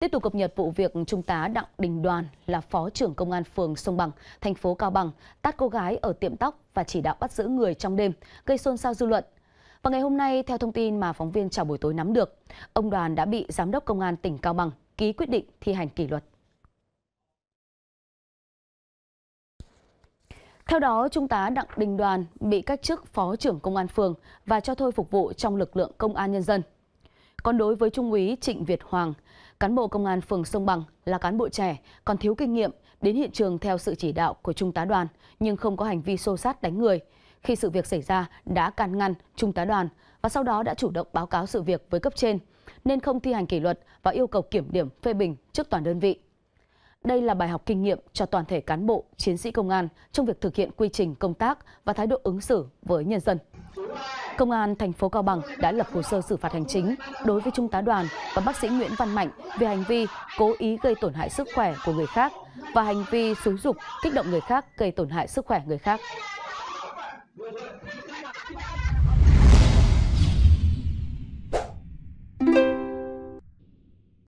Tiếp tục cập nhật vụ việc Trung tá Đặng Đình Đoàn là Phó trưởng Công an phường Sông Bằng, thành phố Cao Bằng, tát cô gái ở tiệm tóc và chỉ đạo bắt giữ người trong đêm, gây xôn xao dư luận. Và ngày hôm nay, theo thông tin mà phóng viên chào buổi tối nắm được, ông Đoàn đã bị Giám đốc Công an tỉnh Cao Bằng ký quyết định thi hành kỷ luật. Theo đó, Trung tá Đặng Đình Đoàn bị cách chức Phó trưởng Công an phường và cho thôi phục vụ trong lực lượng Công an nhân dân. Còn đối với Trung úy Trịnh Việt Hoàng, cán bộ công an phường Sông Bằng là cán bộ trẻ, còn thiếu kinh nghiệm, đến hiện trường theo sự chỉ đạo của Trung tá đoàn nhưng không có hành vi xô sát đánh người. Khi sự việc xảy ra đã can ngăn Trung tá đoàn và sau đó đã chủ động báo cáo sự việc với cấp trên nên không thi hành kỷ luật và yêu cầu kiểm điểm phê bình trước toàn đơn vị. Đây là bài học kinh nghiệm cho toàn thể cán bộ, chiến sĩ công an trong việc thực hiện quy trình công tác và thái độ ứng xử với nhân dân. Công an thành phố Cao Bằng đã lập hồ sơ xử phạt hành chính đối với Trung tá Đoàn và bác sĩ Nguyễn Văn Mạnh về hành vi cố ý gây tổn hại sức khỏe của người khác và hành vi xúi dục kích động người khác gây tổn hại sức khỏe người khác.